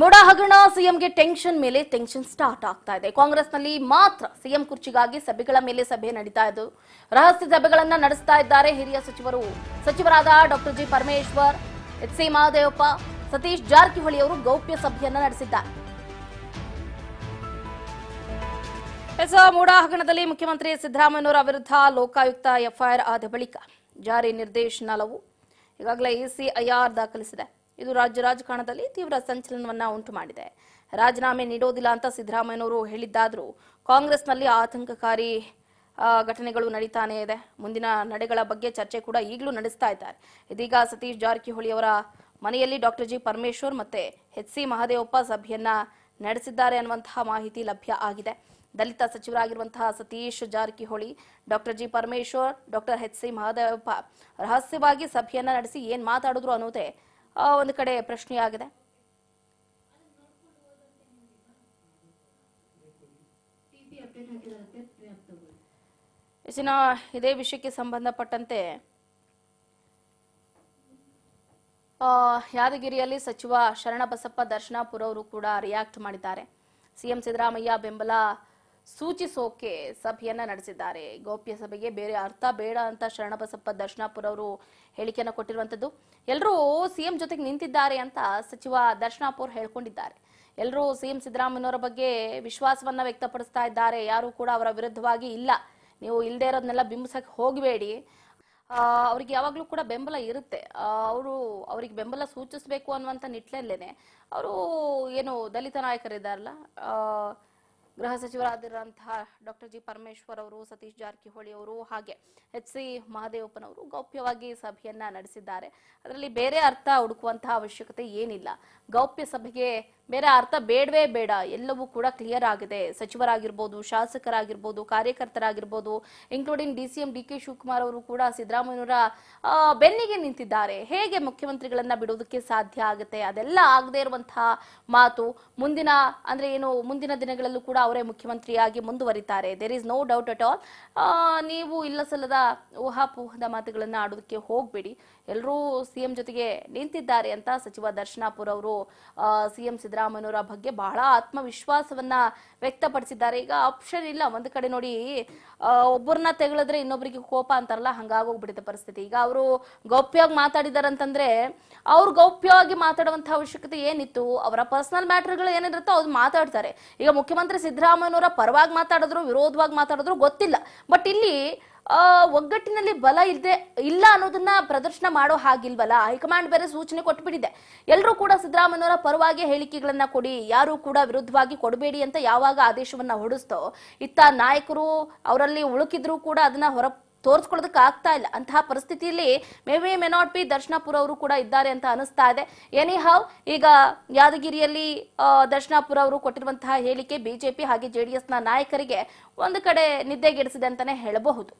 ಮೋಡ ಹಗರಣ ಸಿಎಂಗೆ ಟೆನ್ಷನ್ ಮೇಲೆ ಟೆನ್ಷನ್ ಸ್ಟಾರ್ಟ್ ಆಗ್ತಾ ಇದೆ ಕಾಂಗ್ರೆಸ್ನಲ್ಲಿ ಮಾತ್ರ ಸಿಎಂ ಕುರ್ಚಿಗಾಗಿ ಸಭೆಗಳ ಮೇಲೆ ಸಭೆ ನಡೀತಾ ಇದ್ದು ರಹಸ್ಯ ಸಭೆಗಳನ್ನ ನಡೆಸ್ತಾ ಇದ್ದಾರೆ ಹಿರಿಯ ಸಚಿವರು ಸಚಿವರಾದ doctor G Parameshwar H C Mahadevappa Satish Jarkiholi ಅವರು ಗೌಪ್ಯ ಸಭೆಯನ್ನ ನಡೆಸಿದ್ದಾರೆ ಎಸ್ ಮೂಡ ಹಗರಣದಲ್ಲಿ ಮುಖ್ಯಮಂತ್ರಿ ಸಿದ್ದರಾಮಯ್ಯನವರ ವಿರುದ್ಧ ಲೋಕಾಯುಕ್ತ ಎಫ್ಐಆರ್ ಆದ ಬಳಿಕ ಜಾರಿ ನಿರ್ದೇಶನಾಲಯವು ಈಗಾಗಲೇ ಎಸಿಐಆರ್ ದಾಖಲಿಸಿದೆ ಇದು ರಾಜ್ಯ ರಾಜಕಾರಣದಲ್ಲಿ ತೀವ್ರ ಸಂಚಲನವನ್ನ ಉಂಟು ಮಾಡಿದೆ ರಾಜೀನಾಮೆ ನೀಡೋದಿಲ್ಲ ಅಂತ ಸಿದ್ದರಾಮಯ್ಯನವರು ಹೇಳಿದ್ದಾದರೂ ಕಾಂಗ್ರೆಸ್ನಲ್ಲಿ ಆತಂಕಕಾರಿ ಘಟನೆಗಳು ನಡೀತಾನೆ ಇದೆ ಮುಂದಿನ ನಡೆಗಳ ಬಗ್ಗೆ ಚರ್ಚೆ ಕೂಡ ಈಗಲೂ ನಡೆಸ್ತಾ ಇದ್ದಾರೆ ಇದೀಗ ಸತೀಶ್ ಜಾರಕಿಹೊಳಿ ಅವರ ಮನೆಯಲ್ಲಿ ಡಾಕ್ಟರ್ ಜಿ ಪರಮೇಶ್ವರ್ ಮತ್ತೆ ಎಚ್ ಸಿ ಮಹದೇವಪ್ಪ ಸಭೆಯನ್ನ ನಡೆಸಿದ್ದಾರೆ ಅನ್ನುವಂತಹ ಮಾಹಿತಿ ಲಭ್ಯ ಆಗಿದೆ ದಲಿತ ಸಚಿವರಾಗಿರುವಂತಹ Satish Jarkiholi doctor G Parameshwar doctor H C Mahadevappa ರಹಸ್ಯವಾಗಿ ಸಭೆಯನ್ನ ನಡೆಸಿ ಏನ್ ಮಾತಾಡಿದ್ರು ಅನ್ನೋದೇ ಒಂದು ಕಡೆ ಪ್ರಶ್ನೆಯಾಗಿದೆ ಇದೇ ವಿಷಯಕ್ಕೆ ಸಂಬಂಧಪಟ್ಟಂತೆ ಯಾದಗಿರಿಯಲ್ಲಿ ಸಚಿವ ಶರಣಬಸಪ್ಪ ದರ್ಶನಾಪುರ ಅವರು ಕೂಡ ರಿಯಾಕ್ಟ್ ಮಾಡಿದ್ದಾರೆ ಸಿಎಂ ಸಿದ್ದರಾಮಯ್ಯ ಬೆಂಬಲ ಸೂಚಿಸೋಕೆ ಸಭೆಯನ್ನ ನಡೆಸಿದ್ದಾರೆ ಗೋಪ್ಯ ಸಭೆಗೆ ಬೇರೆ ಅರ್ಥ ಬೇಡ ಅಂತ ಶರಣಬಸಪ್ಪ ದರ್ಶನಾಪುರ ಅವರು ಹೇಳಿಕೆಯನ್ನು ಕೊಟ್ಟಿರುವಂತದ್ದು ಎಲ್ಲರೂ ಸಿಎಂ ಜೊತೆಗೆ ನಿಂತಿದ್ದಾರೆ ಅಂತ ಸಚಿವ ದರ್ಶನಾಪುರ್ ಹೇಳ್ಕೊಂಡಿದ್ದಾರೆ ಎಲ್ಲರೂ ಸಿಎಂ ಸಿದ್ದರಾಮಯ್ಯವರ ಬಗ್ಗೆ ವಿಶ್ವಾಸವನ್ನ ವ್ಯಕ್ತಪಡಿಸ್ತಾ ಇದ್ದಾರೆ ಯಾರು ಕೂಡ ಅವರ ವಿರುದ್ಧವಾಗಿ ಇಲ್ಲ ನೀವು ಇಲ್ಲದೆ ಇರೋದನ್ನೆಲ್ಲ ಬಿಂಬಿಸಕ್ಕೆ ಹೋಗಬೇಡಿ ಅವ್ರಿಗೆ ಯಾವಾಗಲೂ ಕೂಡ ಬೆಂಬಲ ಇರುತ್ತೆ ಅವರು ಅವ್ರಿಗೆ ಬೆಂಬಲ ಸೂಚಿಸಬೇಕು ಅನ್ನುವಂಥ ನಿಟ್ಟಿನಲ್ಲೇನೆ ಅವರು ಏನು ದಲಿತ ನಾಯಕರಿದ್ದಾರಲ್ಲ ಗೃಹ ಸಚಿವರಾದಿರುವಂತಹ ಡಾಕ್ಟರ್ ಜಿ ಪರಮೇಶ್ವರ್ ಅವರು ಸತೀಶ್ ಜಾರಕಿಹೊಳಿ ಅವರು ಹಾಗೆ ಎಚ್ ಸಿ ಮಹದೇವಪ್ಪನವರು ಗೌಪ್ಯವಾಗಿ ಸಭೆಯನ್ನ ನಡೆಸಿದ್ದಾರೆ ಅದರಲ್ಲಿ ಬೇರೆ ಅರ್ಥ ಹುಡುಕುವಂತಹ ಅವಶ್ಯಕತೆ ಏನಿಲ್ಲ ಗೌಪ್ಯ ಸಭೆಗೆ ಬೇರೆ ಅರ್ಥ ಬೇಡವೇ ಬೇಡ ಎಲ್ಲವೂ ಕೂಡ ಕ್ಲಿಯರ್ ಆಗಿದೆ ಸಚಿವರಾಗಿರ್ಬೋದು ಶಾಸಕರಾಗಿರ್ಬೋದು ಕಾರ್ಯಕರ್ತರಾಗಿರ್ಬೋದು including D C M D K Shivakumar ಅವರು ಕೂಡ ಸಿದ್ದರಾಮಯ್ಯನವರ ಬೆನ್ನಿಗೆ ನಿಂತಿದ್ದಾರೆ ಹೇಗೆ ಮುಖ್ಯಮಂತ್ರಿಗಳನ್ನ ಬಿಡುವುದಕ್ಕೆ ಸಾಧ್ಯ ಆಗುತ್ತೆ ಅದೆಲ್ಲ ಆಗದೆ ಇರುವಂತಹ ಮಾತು ಮುಂದಿನ ಅಂದ್ರೆ ಏನು ಮುಂದಿನ ದಿನಗಳಲ್ಲೂ ಕೂಡ ಅವರೇ ಮುಖ್ಯಮಂತ್ರಿಯಾಗಿ ಮುಂದುವರಿತಾರೆ there is no doubt at all ನೀವು ಇಲ್ಲ ಸಲ್ಲದ ಊಹಾಪೂಹದ ಮಾತುಗಳನ್ನ ಆಡೋದಕ್ಕೆ ಹೋಗಬೇಡಿ ಎಲ್ಲರೂ ಸಿಎಂ ಜೊತೆಗೆ ನಿಂತಿದ್ದಾರೆ ಅಂತ ಸಚಿವ ದರ್ಶನಾಪುರ್ ಅವರು ಸಿಎಂ ಸಿದ್ದರಾಮಯ್ಯ ರಾಮನೂರ ಬಗ್ಗೆ ಬಹಳ ಆತ್ಮವಿಶ್ವಾಸವನ್ನ ವ್ಯಕ್ತಪಡಿಸಿದ್ದಾರೆ ಈಗ ಆಪ್ಷನ್ ಇಲ್ಲ ಒಂದ್ ಕಡೆ ನೋಡಿ ಒಬ್ಬರನ್ನ ತೆಗಳಿದ್ರೆ ಇನ್ನೊಬ್ಬರಿಗೆ ಕೋಪ ಅಂತಾರಲ್ಲ ಹಂಗಾಗೋಗ್ಬಿಡುತ್ತೆ ಪರಿಸ್ಥಿತಿ ಈಗ ಅವರು ಗೌಪ್ಯವಾಗಿ ಮಾತಾಡಿದಾರಂತಂದ್ರೆ ಅವ್ರು ಗೌಪ್ಯವಾಗಿ ಮಾತಾಡುವಂತಹ ಅವಶ್ಯಕತೆ ಏನಿತ್ತು ಅವರ ಪರ್ಸನಲ್ ಗಳು ಏನಿರುತ್ತೋ ಅವ್ರು ಮಾತಾಡ್ತಾರೆ ಈಗ ಮುಖ್ಯಮಂತ್ರಿ ಸಿದ್ದರಾಮಯ್ಯನವರ ಪರವಾಗಿ ಮಾತಾಡಿದ್ರು ವಿರೋಧವಾಗಿ ಮಾತಾಡಿದ್ರು ಗೊತ್ತಿಲ್ಲ ಬಟ್ ಇಲ್ಲಿ ಒಗ್ಗಟ್ಟಿನಲ್ಲಿ ಬಲ ಇಲ್ಲದೆ ಇಲ್ಲ ಅನ್ನೋದನ್ನ ಪ್ರದರ್ಶನ ಮಾಡೋ ಹಾಗಿಲ್ವಲ್ಲ ಹೈಕಮಾಂಡ್ ಬೇರೆ ಸೂಚನೆ ಕೊಟ್ಬಿಟ್ಟಿದೆ ಎಲ್ಲರೂ ಕೂಡ ಸಿದ್ದರಾಮಯ್ಯವರ ಪರವಾಗಿ ಹೇಳಿಕೆಗಳನ್ನ ಕೊಡಿ ಯಾರು ಕೂಡ ವಿರುದ್ಧವಾಗಿ ಕೊಡಬೇಡಿ ಅಂತ ಯಾವಾಗ ಆದೇಶವನ್ನ ಹೊಡಿಸ್ತೋ ಇತ್ತ ನಾಯಕರು ಅವರಲ್ಲಿ ಉಳುಕಿದ್ರು ಕೂಡ ಅದನ್ನ ಹೊರ ತೋರಿಸ್ಕೊಳ್ಳೋದಕ್ಕೆ ಆಗ್ತಾ ಇಲ್ಲ ಅಂತಹ ಪರಿಸ್ಥಿತಿಯಲ್ಲಿ maybe may not be Darshanapur ಅವರು ಕೂಡ ಇದ್ದಾರೆ ಅಂತ ಅನಿಸ್ತಾ ಇದೆ ಎನಿ ಹೌ ಈಗ ಯಾದಗಿರಿಯಲ್ಲಿ ದರ್ಶನಾಪುರ ಅವರು ಕೊಟ್ಟಿರುವಂತಹ ಹೇಳಿಕೆ ಬಿಜೆಪಿ ಹಾಗೆ ಜೆಡಿಎಸ್ನ ನಾಯಕರಿಗೆ ಒಂದು ಕಡೆ ನಿದ್ದೆಗೆಡಿಸಿದೆ ಅಂತಾನೆ ಹೇಳಬಹುದು